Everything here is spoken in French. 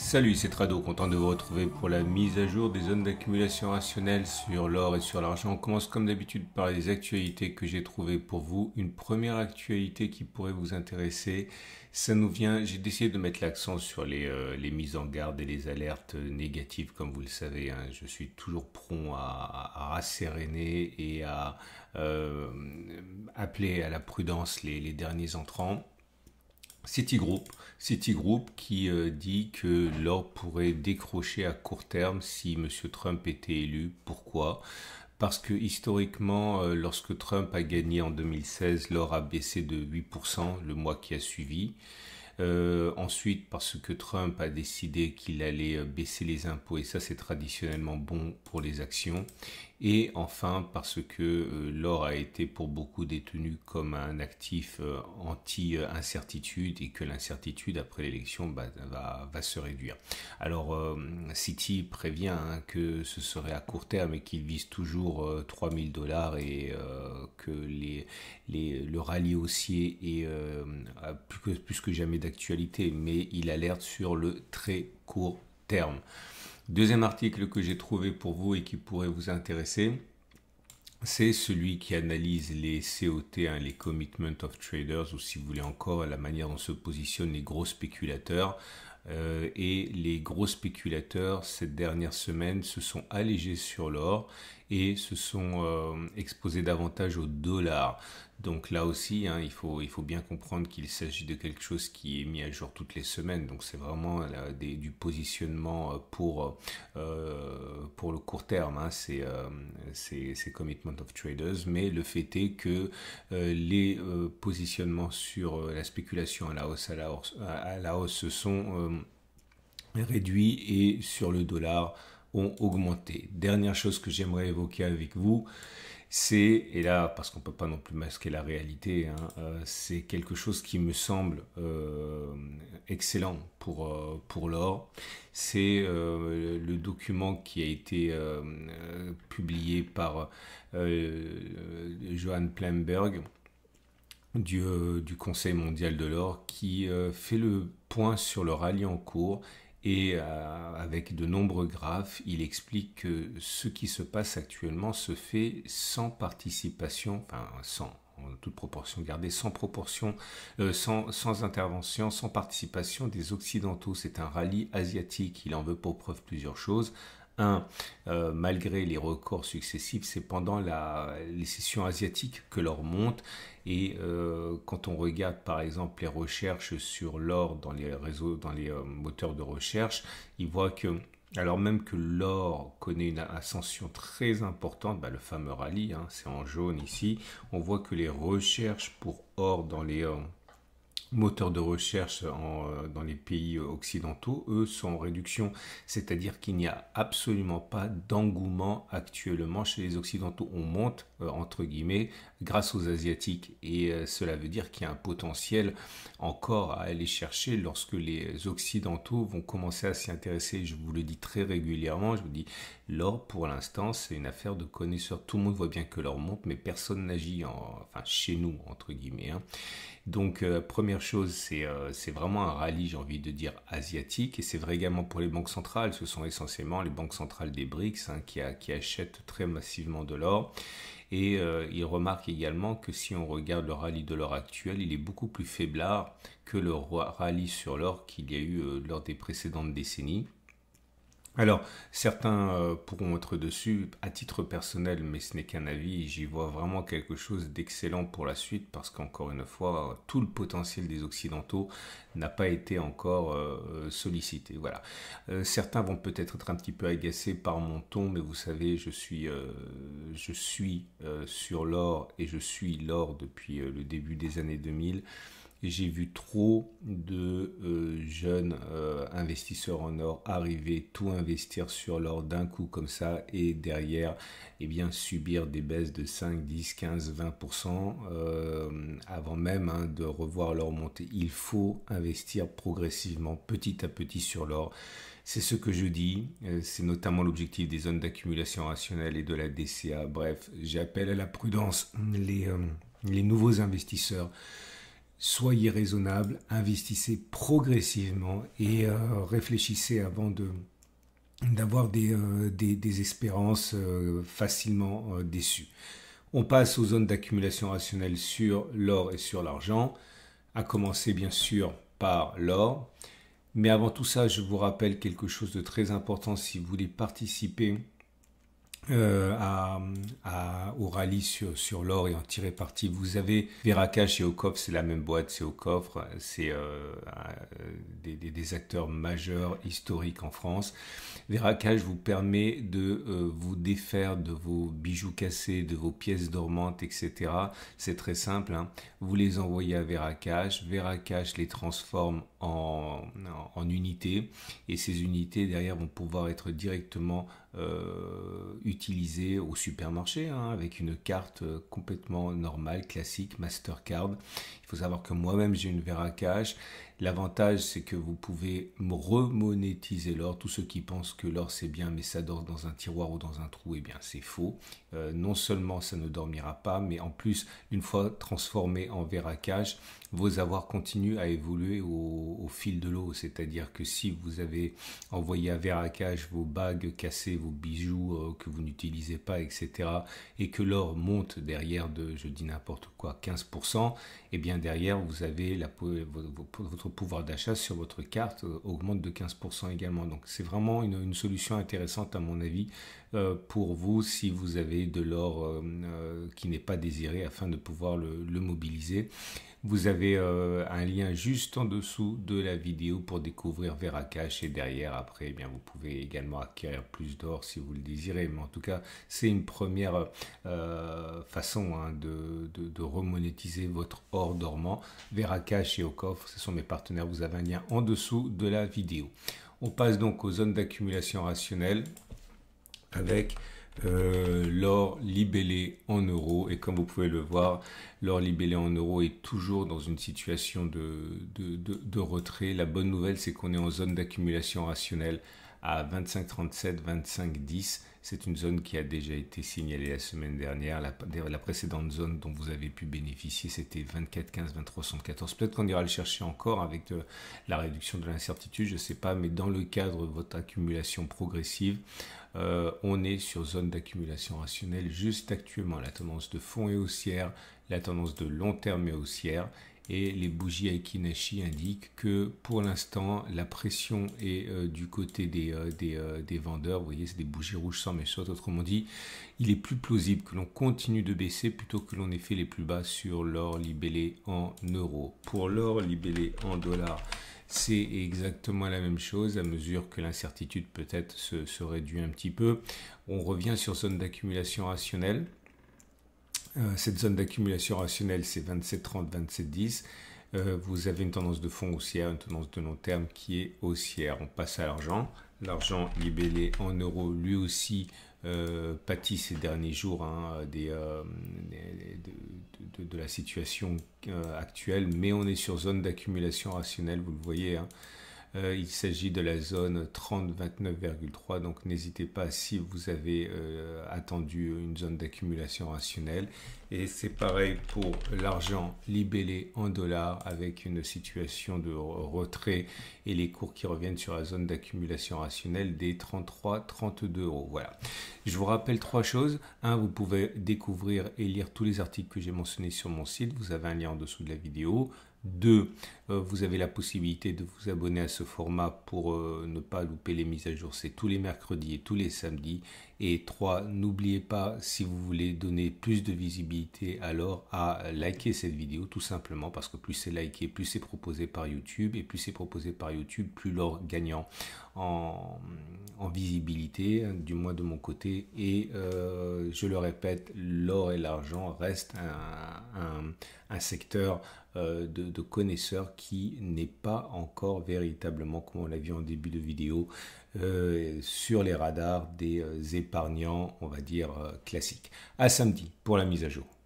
Salut, c'est Trado, content de vous retrouver pour la mise à jour des zones d'accumulation rationnelle sur l'or et sur l'argent. On commence comme d'habitude par les actualités que j'ai trouvées pour vous. Une première actualité qui pourrait vous intéresser, ça nous vient, j'ai décidé de mettre l'accent sur les, euh, les, mises en garde et les alertes négatives, comme vous le savez. Hein. Je suis toujours prompt à, à, et à euh, appeler à la prudence les derniers entrants. Citigroup, group qui euh, dit que l'or pourrait décrocher à court terme si M. Trump était élu. Pourquoi Parce que historiquement, euh, lorsque Trump a gagné en 2016, l'or a baissé de 8% le mois qui a suivi. Euh, ensuite, parce que Trump a décidé qu'il allait baisser les impôts, et ça c'est traditionnellement bon pour les actions et enfin parce que euh, l'or a été pour beaucoup détenu comme un actif euh, anti-incertitude et que l'incertitude après l'élection bah, va, se réduire. Alors euh, City prévient hein, que ce serait à court terme et qu'il vise toujours 3000 dollars et que le rallye haussier est plus que jamais d'actualité, mais il alerte sur le très court terme. Deuxième article que j'ai trouvé pour vous et qui pourrait vous intéresser, c'est celui qui analyse les COT, hein, les Commitment of Traders, ou si vous voulez encore la manière dont se positionnent les gros spéculateurs. Euh, et les gros spéculateurs, cette dernière semaine, se sont allégés sur l'or et se sont euh, exposés davantage au dollar. Donc là aussi, hein, il, faut, il faut bien comprendre qu'il s'agit de quelque chose qui est mis à jour toutes les semaines. Donc c'est vraiment euh, du positionnement euh, pour, pour le court terme. Hein. C'est commitment of traders. Mais le fait est que les positionnements sur la spéculation à la hausse, à la hausse, à la hausse se sont réduits et sur le dollar augmenté. Dernière chose que j'aimerais évoquer avec vous, c'est, et là, parce qu'on ne peut pas non plus masquer la réalité, hein, euh, c'est quelque chose qui me semble euh, excellent pour, euh, pour l'or. C'est le document qui a été publié par Johan Plemberg du, du Conseil mondial de l'or, qui fait le point sur le rallye en cours et euh, avec de nombreux graphes, il explique que ce qui se passe actuellement se fait sans participation, enfin sans, en toute proportion gardée, sans proportion, euh, sans, intervention, sans participation des Occidentaux. C'est un rallye asiatique. Il en veut pour preuve plusieurs choses. 1, euh, malgré les records successifs, c'est pendant la, les sessions asiatiques que l'or monte. Et euh, quand on regarde par exemple les recherches sur l'or dans les réseaux, dans les euh, moteurs de recherche, il voit que alors même que l'or connaît une ascension très importante, bah, le fameux rallye, hein, c'est en jaune ici, on voit que les recherches pour or dans les moteurs de recherche euh, dans les pays occidentaux, eux, sont en réduction. C'est-à-dire qu'il n'y a absolument pas d'engouement actuellement chez les Occidentaux. On monte, euh, entre guillemets, grâce aux Asiatiques. Et euh, cela veut dire qu'il y a un potentiel encore à aller chercher lorsque les Occidentaux vont commencer à s'y intéresser. Je vous le dis très régulièrement, je vous dis, L'or, pour l'instant, c'est une affaire de connaisseurs. Tout le monde voit bien que l'or monte, mais personne n'agit, enfin chez nous, entre guillemets. Hein. Donc, euh, première chose, euh, c'est vraiment un rallye, j'ai envie de dire, asiatique. Et c'est vrai également pour les banques centrales. Ce sont essentiellement les banques centrales des BRICS hein, qui, achètent très massivement de l'or. Et euh, il remarque également que si on regarde le rallye de l'or actuel, il est beaucoup plus faiblard que le rallye sur l'or qu'il y a eu lors des précédentes décennies. Alors, certains euh, pourront être dessus à titre personnel, mais ce n'est qu'un avis. J'y vois vraiment quelque chose d'excellent pour la suite parce qu'encore une fois, tout le potentiel des Occidentaux n'a pas été encore euh, sollicité. Voilà. Euh, certains vont peut-être être un petit peu agacés par mon ton, mais vous savez, je suis, sur l'or et je suis l'or depuis le début des années 2000 j'ai vu trop de euh, jeunes euh, investisseurs en or arriver, tout investir sur l'or d'un coup comme ça et derrière eh bien, subir des baisses de 5, 10, 15, 20% avant même hein, de revoir leur montée. Il faut investir progressivement, petit à petit sur l'or. C'est ce que je dis, euh, c'est notamment l'objectif des zones d'accumulation rationnelle et de la DCA. Bref, j'appelle à la prudence les nouveaux investisseurs soyez raisonnable, investissez progressivement et euh, réfléchissez avant de d'avoir des, euh, des, espérances euh, facilement déçues. On passe aux zones d'accumulation rationnelle sur l'or et sur l'argent, à commencer bien sûr par l'or. Mais avant tout ça, je vous rappelle quelque chose de très important si vous voulez participer euh, à, au rallye sur, l'or et en tirer parti. Vous avez Veracash et coffre c'est la même boîte, c'est Okoff, c'est euh, euh, des, acteurs majeurs historiques en France. Veracash vous permet de euh, vous défaire de vos bijoux cassés, de vos pièces dormantes, etc. C'est très simple. Hein. Vous les envoyez à Veracash Veracash les transforme en, unités et ces unités derrière vont pouvoir être directement euh, utilisées au supermarché hein, avec une carte euh, complètement normale, classique, Mastercard il faut savoir que moi-même j'ai une cage L'avantage c'est que vous pouvez remonétiser l'or. Tous ceux qui pensent que l'or c'est bien mais ça dort dans un tiroir ou dans un trou, et eh bien c'est faux. Euh, non seulement ça ne dormira pas, mais en plus une fois transformé en cage, vos avoirs continuent à évoluer au, fil de l'eau. C'est-à-dire que si vous avez envoyé à cage vos bagues cassées, vos bijoux euh, que vous n'utilisez pas, etc., et que l'or monte derrière de, je dis n'importe quoi, 15%, et eh bien derrière, vous avez la, votre pouvoir d'achat sur votre carte euh, augmente de 15% également. Donc c'est vraiment une, solution intéressante à mon avis euh, pour vous si vous avez de l'or euh, qui n'est pas désiré afin de pouvoir le, le mobiliser. Vous avez euh, un lien juste en dessous de la vidéo pour découvrir Veracash et derrière après eh bien vous pouvez également acquérir plus d'or si vous le désirez mais en tout cas c'est une première euh, façon hein, de, de, remonétiser votre or dormant. Veracash et coffre, ce sont mes partenaires, vous avez un lien en dessous de la vidéo. On passe donc aux zones d'accumulation rationnelle avec euh, l'or libellé en euros. Et comme vous pouvez le voir, l'or libellé en euros est toujours dans une situation de, de, de retrait. La bonne nouvelle, c'est qu'on est en zone d'accumulation rationnelle à 25,37, 25,10. C'est une zone qui a déjà été signalée la semaine dernière. La, précédente zone dont vous avez pu bénéficier, c'était 24,15, 23,74. Peut-être qu'on ira le chercher encore avec euh, la réduction de l'incertitude, je ne sais pas, mais dans le cadre de votre accumulation progressive, euh, on est sur zone d'accumulation rationnelle juste actuellement. La tendance de fond est haussière, la tendance de long terme est haussière et les bougies Aikinashi indiquent que pour l'instant la pression est euh, du côté des, euh, euh, des, vendeurs, vous voyez c'est des bougies rouges sans méchante autrement dit il est plus plausible que l'on continue de baisser plutôt que l'on ait fait les plus bas sur l'or libellé en euros. Pour l'or libellé en dollars, c'est exactement la même chose à mesure que l'incertitude peut-être se réduit un petit peu. On revient sur zone d'accumulation rationnelle euh, cette zone d'accumulation rationnelle, c'est 27,30, 27,10. Euh, vous avez une tendance de fond haussière, une tendance de long terme qui est haussière. On passe à l'argent. L'argent libellé en euros, lui aussi, euh, pâtit ces derniers jours hein, de, la situation actuelle, mais on est sur zone d'accumulation rationnelle, vous le voyez. Hein. Euh, il s'agit de la zone 30-29,3, donc n'hésitez pas si vous avez euh, attendu une zone d'accumulation rationnelle. Et c'est pareil pour l'argent libellé en dollars avec une situation de retrait et les cours qui reviennent sur la zone d'accumulation rationnelle des 33-32 euros. Voilà. Je vous rappelle trois choses. Un, vous pouvez découvrir et lire tous les articles que j'ai mentionnés sur mon site. Vous avez un lien en dessous de la vidéo. 2 euh, vous avez la possibilité de vous abonner à ce format pour euh, ne pas louper les mises à jour. C'est tous les mercredis et tous les samedis. Et 3 n'oubliez pas, si vous voulez donner plus de visibilité, alors à liker cette vidéo tout simplement parce que plus c'est liké, plus c'est proposé par YouTube. Et plus c'est proposé par YouTube, plus l'or gagnant en, visibilité, du moins de mon côté. Et. Euh, je le répète, l'or et l'argent restent un, secteur euh, de, connaisseurs qui n'est pas encore véritablement, comme on l'a vu en début de vidéo, euh, sur les radars des euh, épargnants, on va dire, classiques. À samedi pour la mise à jour.